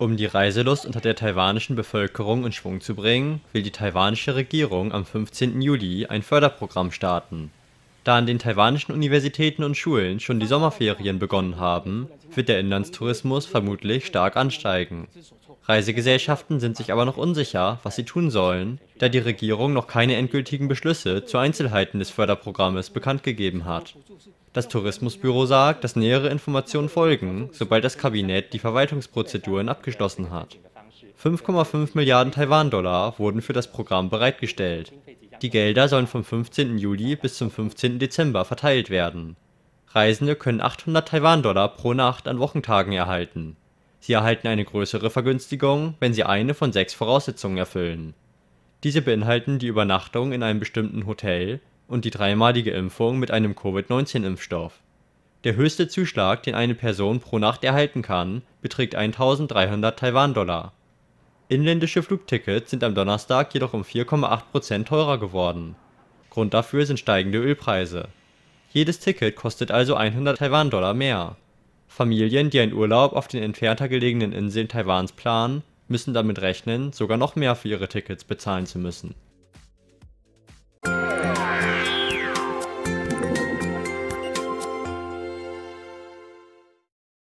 Um die Reiselust unter der taiwanischen Bevölkerung in Schwung zu bringen, will die taiwanische Regierung am 15. Juli ein Förderprogramm starten da an den taiwanischen Universitäten und Schulen schon die Sommerferien begonnen haben, wird der Inlandstourismus vermutlich stark ansteigen. Reisegesellschaften sind sich aber noch unsicher, was sie tun sollen, da die Regierung noch keine endgültigen Beschlüsse zu Einzelheiten des Förderprogrammes bekannt gegeben hat. Das Tourismusbüro sagt, dass nähere Informationen folgen, sobald das Kabinett die Verwaltungsprozeduren abgeschlossen hat. 5,5 Milliarden Taiwan-Dollar wurden für das Programm bereitgestellt. Die Gelder sollen vom 15. Juli bis zum 15. Dezember verteilt werden. Reisende können 800 Taiwan-Dollar pro Nacht an Wochentagen erhalten. Sie erhalten eine größere Vergünstigung, wenn sie eine von sechs Voraussetzungen erfüllen. Diese beinhalten die Übernachtung in einem bestimmten Hotel und die dreimalige Impfung mit einem Covid-19-Impfstoff. Der höchste Zuschlag, den eine Person pro Nacht erhalten kann, beträgt 1300 Taiwan-Dollar Inländische Flugtickets sind am Donnerstag jedoch um 4,8 teurer geworden. Grund dafür sind steigende Ölpreise. Jedes Ticket kostet also 100 Taiwan-Dollar mehr. Familien, die einen Urlaub auf den entfernter gelegenen Inseln Taiwans planen, müssen damit rechnen, sogar noch mehr für ihre Tickets bezahlen zu müssen